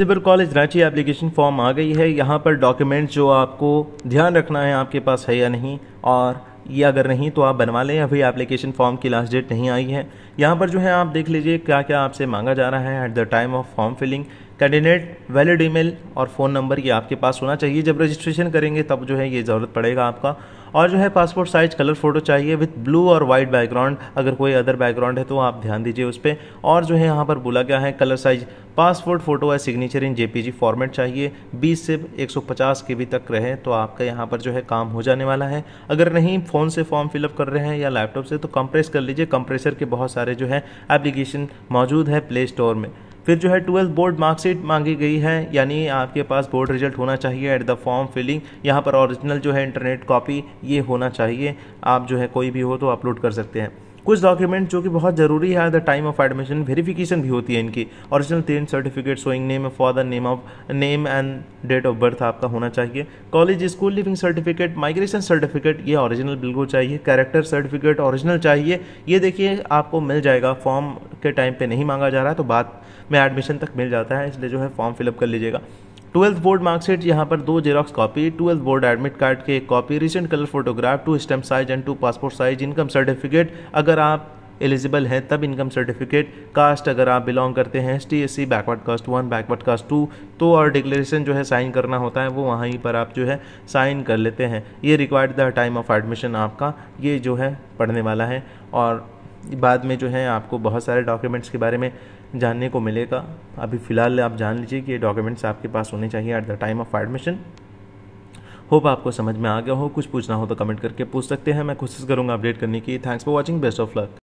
सिबर college Ranchi application form आ गई है यहाँ पर डॉक्यूमेंट जो आपको ध्यान रखना है आपके पास है या नहीं और ये अगर नहीं तो आप बनवा लें अभी एप्लीकेशन फॉर्म की लास्ट डेट नहीं आई है यहाँ पर जो है आप देख लीजिए क्या क्या आपसे मांगा जा रहा है at the time of form filling candidate valid email और फ़ोन नंबर ये आपके पास होना चाहिए जब रजिस्ट्रेशन करेंगे तब जो है ये ज़रूरत पड़ेगा आपका और जो है पासपोर्ट साइज कलर फोटो चाहिए विथ ब्लू और वाइट बैकग्राउंड अगर कोई अदर बैकग्राउंड है तो आप ध्यान दीजिए उस पर और जो है यहाँ पर बोला गया है कलर साइज पासपोर्ट फोटो या सिग्नेचर इन जेपीजी फॉर्मेट चाहिए 20 से 150 के बी तक रहे तो आपका यहाँ पर जो है काम हो जाने वाला है अगर नहीं फ़ोन से फॉर्म फिलअप कर रहे हैं या लैपटॉप से तो कंप्रेस कर लीजिए कंप्रेसर के बहुत सारे जो है एप्लीकेशन मौजूद है प्ले स्टोर में फिर जो है ट्वेल्थ बोर्ड मार्कशीट मांगी गई है यानी आपके पास बोर्ड रिजल्ट होना चाहिए एट द फॉर्म फिलिंग यहाँ पर ओरिजिनल जो है इंटरनेट कॉपी ये होना चाहिए आप जो है कोई भी हो तो अपलोड कर सकते हैं कुछ डॉक्यूमेंट जो कि बहुत ज़रूरी है at the time of admission verification भी होती है इनकी ओरिजिनल तीन certificate showing name father name of name and date of birth आपका होना चाहिए college school leaving certificate migration certificate ये ओरिजिनल बिल्कुल चाहिए कैरेक्टर सर्टिफिकेट ओरिजिनल चाहिए ये देखिए आपको मिल जाएगा फॉर्म के टाइम पर नहीं मांगा जा रहा है तो बाद में एडमिशन तक मिल जाता है इसलिए जो है फॉर्म फिलअप कर लीजिएगा ट्वेल्थ बोर्ड मार्कशीट यहाँ पर दो xerox copy twelfth board admit card के एक copy recent colour photograph two stamp size and two passport size income certificate अगर आप एलिजिबल हैं तब इनकम सर्टिफिकेट कास्ट अगर आप बिलोंग करते हैं S T S C backward caste one backward caste two तो और डिक्लेरेशन जो है साइन करना होता है वो ही पर आप जो है साइन कर लेते हैं ये required the time of admission आपका ये जो है पढ़ने वाला है और बाद में जो है आपको बहुत सारे डॉक्यूमेंट्स के बारे में जानने को मिलेगा अभी फ़िलहाल आप जान लीजिए कि ये डॉक्यूमेंट्स आपके पास होने चाहिए at the time of admission hope आपको समझ में आ गया हो कुछ पूछना हो तो कमेंट करके पूछ सकते हैं मैं कोशिश करूँगा अपडेट करने की thanks for watching best of luck